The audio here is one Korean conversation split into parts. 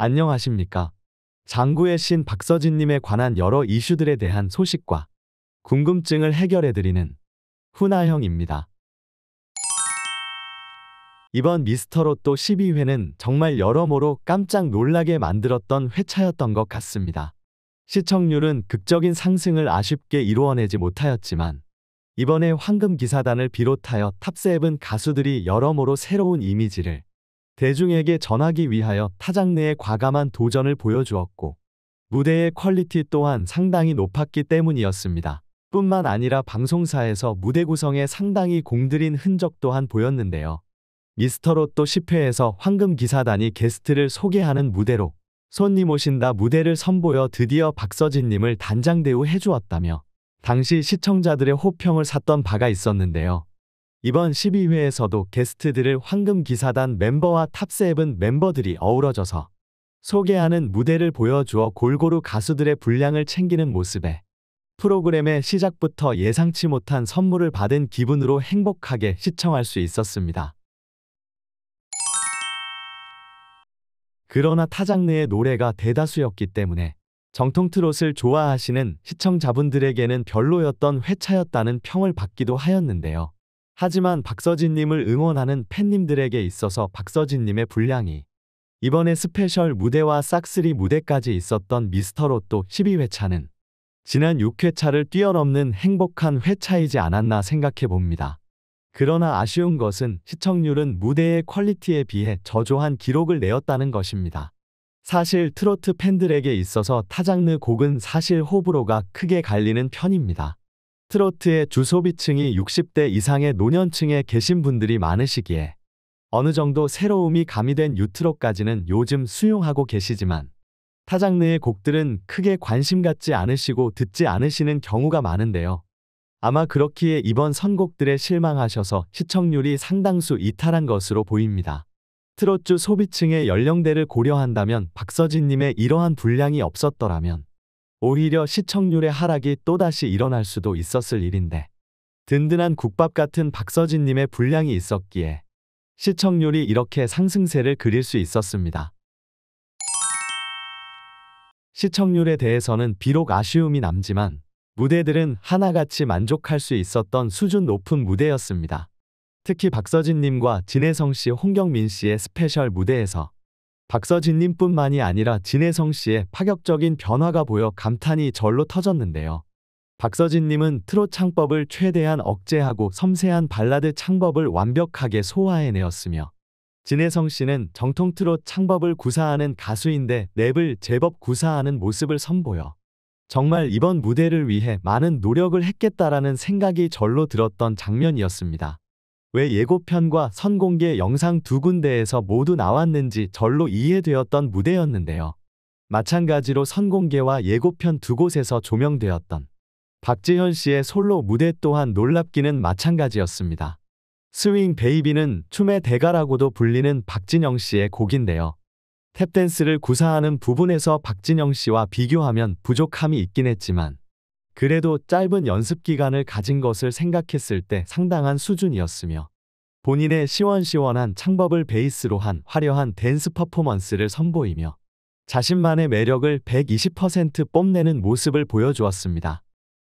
안녕하십니까. 장구의 신 박서진님에 관한 여러 이슈들에 대한 소식과 궁금증을 해결해드리는 훈아형입니다 이번 미스터로또 12회는 정말 여러모로 깜짝 놀라게 만들었던 회차였던 것 같습니다. 시청률은 극적인 상승을 아쉽게 이루어내지 못하였지만 이번에 황금 기사단을 비롯하여 탑세븐 가수들이 여러모로 새로운 이미지를 대중에게 전하기 위하여 타작 내의 과감한 도전을 보여주었고 무대의 퀄리티 또한 상당히 높았기 때문이었습니다. 뿐만 아니라 방송사에서 무대 구성에 상당히 공들인 흔적 또한 보였는데요. 미스터롯도 10회에서 황금기사단이 게스트를 소개하는 무대로 손님 오신다 무대를 선보여 드디어 박서진님을 단장 대우해주었다며 당시 시청자들의 호평을 샀던 바가 있었는데요. 이번 12회에서도 게스트들을 황금기사단 멤버와 탑세븐 멤버들이 어우러져서 소개하는 무대를 보여주어 골고루 가수들의 분량을 챙기는 모습에 프로그램의 시작부터 예상치 못한 선물을 받은 기분으로 행복하게 시청할 수 있었습니다. 그러나 타장르의 노래가 대다수였기 때문에 정통 트롯을 좋아하시는 시청자분들에게는 별로였던 회차였다는 평을 받기도 하였는데요. 하지만 박서진님을 응원하는 팬님들에게 있어서 박서진님의 분량이 이번에 스페셜 무대와 싹쓸이 무대까지 있었던 미스터로또 12회차는 지난 6회차를 뛰어넘는 행복한 회차이지 않았나 생각해봅니다. 그러나 아쉬운 것은 시청률은 무대의 퀄리티에 비해 저조한 기록을 내었다는 것입니다. 사실 트로트 팬들에게 있어서 타장르 곡은 사실 호불호가 크게 갈리는 편입니다. 트로트의주 소비층이 60대 이상의 노년층에 계신 분들이 많으시기에 어느 정도 새로움이 가미된 유트로까지는 요즘 수용하고 계시지만 타 장르의 곡들은 크게 관심 갖지 않으시고 듣지 않으시는 경우가 많은데요. 아마 그렇기에 이번 선곡들에 실망하셔서 시청률이 상당수 이탈한 것으로 보입니다. 트로트 소비층의 연령대를 고려한다면 박서진님의 이러한 분량이 없었더라면 오히려 시청률의 하락이 또다시 일어날 수도 있었을 일인데 든든한 국밥 같은 박서진님의 분량이 있었기에 시청률이 이렇게 상승세를 그릴 수 있었습니다. 시청률에 대해서는 비록 아쉬움이 남지만 무대들은 하나같이 만족할 수 있었던 수준 높은 무대였습니다. 특히 박서진님과 진혜성 씨, 홍경민 씨의 스페셜 무대에서 박서진님뿐만이 아니라 진혜성 씨의 파격적인 변화가 보여 감탄이 절로 터졌는데요. 박서진님은 트롯 창법을 최대한 억제하고 섬세한 발라드 창법을 완벽하게 소화해내었으며 진혜성 씨는 정통 트롯 창법을 구사하는 가수인데 랩을 제법 구사하는 모습을 선보여 정말 이번 무대를 위해 많은 노력을 했겠다라는 생각이 절로 들었던 장면이었습니다. 왜 예고편과 선공개 영상 두 군데에서 모두 나왔는지 절로 이해되었던 무대였는데요. 마찬가지로 선공개와 예고편 두 곳에서 조명되었던 박재현 씨의 솔로 무대 또한 놀랍기는 마찬가지였습니다. 스윙 베이비는 춤의 대가라고도 불리는 박진영 씨의 곡인데요. 탭댄스를 구사하는 부분에서 박진영 씨와 비교하면 부족함이 있긴 했지만 그래도 짧은 연습 기간을 가진 것을 생각했을 때 상당한 수준이었으며 본인의 시원시원한 창법을 베이스로 한 화려한 댄스 퍼포먼스를 선보이며 자신만의 매력을 120% 뽐내는 모습을 보여주었습니다.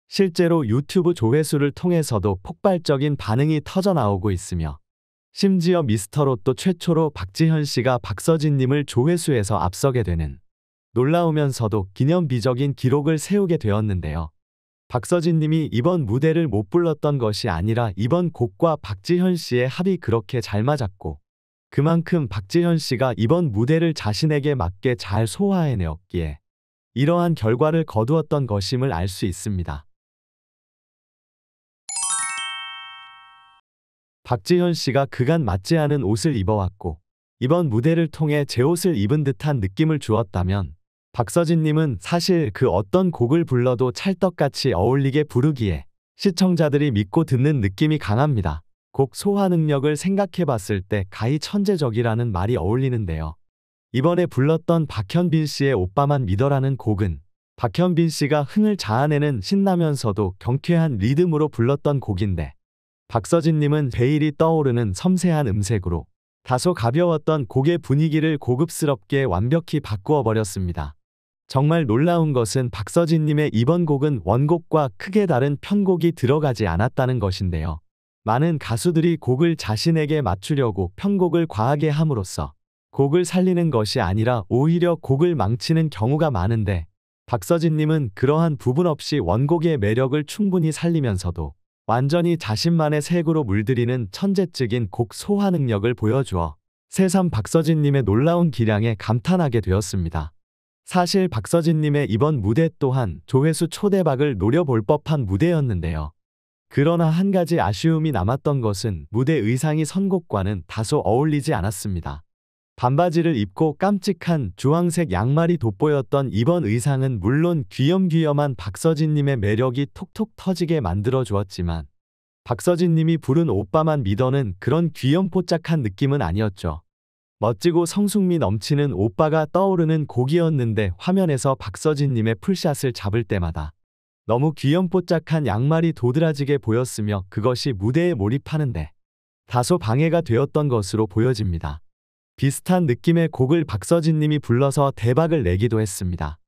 실제로 유튜브 조회수를 통해서도 폭발적인 반응이 터져나오고 있으며 심지어 미스터롯도 최초로 박지현 씨가 박서진님을 조회수에서 앞서게 되는 놀라우면서도 기념비적인 기록을 세우게 되었는데요. 박서진 님이 이번 무대를 못 불렀던 것이 아니라 이번 곡과 박지현 씨의 합이 그렇게 잘 맞았고 그만큼 박지현 씨가 이번 무대를 자신에게 맞게 잘 소화해내었기에 이러한 결과를 거두었던 것임을 알 수 있습니다. 박지현 씨가 그간 맞지 않은 옷을 입어왔고 이번 무대를 통해 제 옷을 입은 듯한 느낌을 주었다면 박서진님은 사실 그 어떤 곡을 불러도 찰떡같이 어울리게 부르기에 시청자들이 믿고 듣는 느낌이 강합니다. 곡 소화 능력을 생각해 봤을 때 가히 천재적이라는 말이 어울리는데요. 이번에 불렀던 박현빈 씨의 오빠만 믿어라는 곡은 박현빈 씨가 흥을 자아내는 신나면서도 경쾌한 리듬으로 불렀던 곡인데 박서진님은 베일이 떠오르는 섬세한 음색으로 다소 가벼웠던 곡의 분위기를 고급스럽게 완벽히 바꾸어 버렸습니다. 정말 놀라운 것은 박서진님의 이번 곡은 원곡과 크게 다른 편곡이 들어가지 않았다는 것인데요. 많은 가수들이 곡을 자신에게 맞추려고 편곡을 과하게 함으로써 곡을 살리는 것이 아니라 오히려 곡을 망치는 경우가 많은데 박서진님은 그러한 부분 없이 원곡의 매력을 충분히 살리면서도 완전히 자신만의 색으로 물들이는 천재적인 곡 소화 능력을 보여주어 새삼 박서진님의 놀라운 기량에 감탄하게 되었습니다. 사실 박서진님의 이번 무대 또한 조회수 초대박을 노려볼 법한 무대였는데요. 그러나 한 가지 아쉬움이 남았던 것은 무대 의상이 선곡과는 다소 어울리지 않았습니다. 반바지를 입고 깜찍한 주황색 양말이 돋보였던 이번 의상은 물론 귀염귀염한 박서진님의 매력이 톡톡 터지게 만들어 주었지만 박서진님이 부른 오빠만 믿어는 그런 귀염뽀짝한 느낌은 아니었죠. 멋지고 성숙미 넘치는 오빠가 떠오르는 곡이었는데 화면에서 박서진님의 풀샷을 잡을 때마다 너무 귀염뽀짝한 양말이 도드라지게 보였으며 그것이 무대에 몰입하는데 다소 방해가 되었던 것으로 보여집니다. 비슷한 느낌의 곡을 박서진님이 불러서 대박을 내기도 했습니다.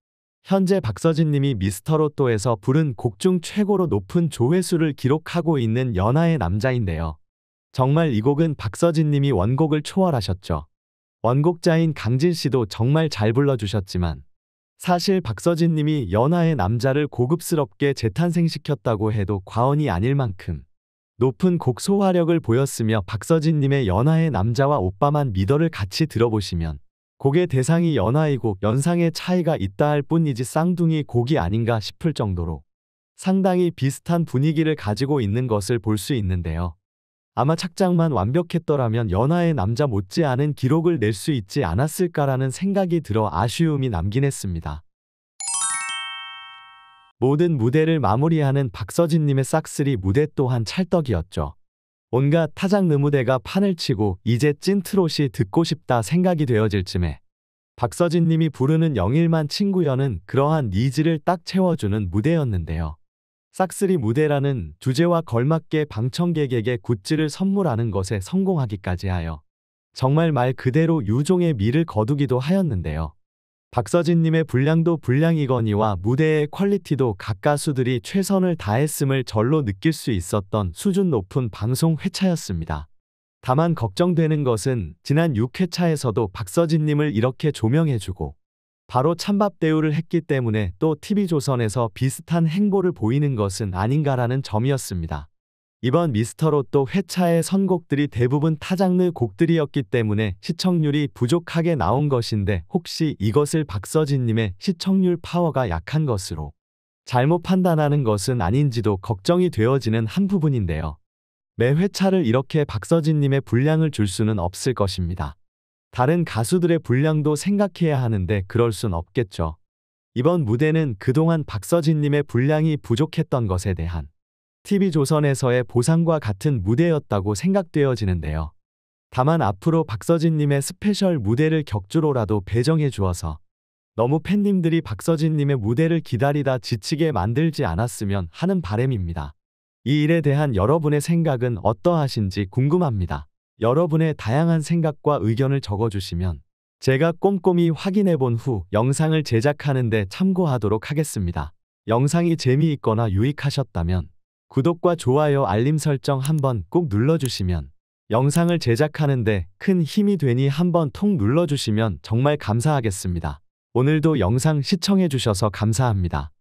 현재 박서진님이 미스터로또에서 부른 곡 중 최고로 높은 조회수를 기록하고 있는 연하의 남자인데요. 정말 이 곡은 박서진님이 원곡을 초월하셨죠. 원곡자인 강진 씨도 정말 잘 불러주셨지만 사실 박서진 님이 연하의 남자를 고급스럽게 재탄생시켰다고 해도 과언이 아닐 만큼 높은 곡 소화력을 보였으며 박서진 님의 연하의 남자와 오빠만 미더를 같이 들어보시면 곡의 대상이 연하이고 연상의 차이가 있다 할 뿐이지 쌍둥이 곡이 아닌가 싶을 정도로 상당히 비슷한 분위기를 가지고 있는 것을 볼 수 있는데요. 아마 착장만 완벽했더라면 연하의 남자 못지않은 기록을 낼 수 있지 않았을까라는 생각이 들어 아쉬움이 남긴 했습니다. 모든 무대를 마무리하는 박서진님의 싹쓸이 무대 또한 찰떡이었죠. 온갖 타작 느무대가 판을 치고 이제 찐트롯이 듣고 싶다 생각이 되어질 쯤에 박서진님이 부르는 영일만 친구여는 그러한 니즈를 딱 채워주는 무대였는데요. 싹쓸이 무대라는 주제와 걸맞게 방청객에게 굿즈를 선물하는 것에 성공하기까지 하여 정말 말 그대로 유종의 미를 거두기도 하였는데요. 박서진님의 분량도 분량이거니와 무대의 퀄리티도 각 가수들이 최선을 다했음을 절로 느낄 수 있었던 수준 높은 방송 회차였습니다. 다만 걱정되는 것은 지난 6회차에서도 박서진님을 이렇게 조명해주고 바로 찬밥 대우를 했기 때문에 또 TV조선에서 비슷한 행보를 보이는 것은 아닌가라는 점이었습니다. 이번 미스터로또 회차의 선곡들이 대부분 타장르 곡들이었기 때문에 시청률이 부족하게 나온 것인데 혹시 이것을 박서진님의 시청률 파워가 약한 것으로 잘못 판단하는 것은 아닌지도 걱정이 되어지는 한 부분인데요. 매 회차를 이렇게 박서진님의 분량을 줄 수는 없을 것입니다. 다른 가수들의 분량도 생각해야 하는데 그럴 순 없겠죠. 이번 무대는 그동안 박서진님의 분량이 부족했던 것에 대한 TV조선에서의 보상과 같은 무대였다고 생각되어지는데요. 다만 앞으로 박서진님의 스페셜 무대를 격주로라도 배정해 주어서 너무 팬님들이 박서진님의 무대를 기다리다 지치게 만들지 않았으면 하는 바램입니다. 이 일에 대한 여러분의 생각은 어떠하신지 궁금합니다. 여러분의 다양한 생각과 의견을 적어주시면 제가 꼼꼼히 확인해 본 후 영상을 제작하는 데 참고하도록 하겠습니다. 영상이 재미있거나 유익하셨다면 구독과 좋아요 알림 설정 한번 꾹 눌러주시면 영상을 제작하는 데 큰 힘이 되니 한번 통 눌러주시면 정말 감사하겠습니다. 오늘도 영상 시청해 주셔서 감사합니다.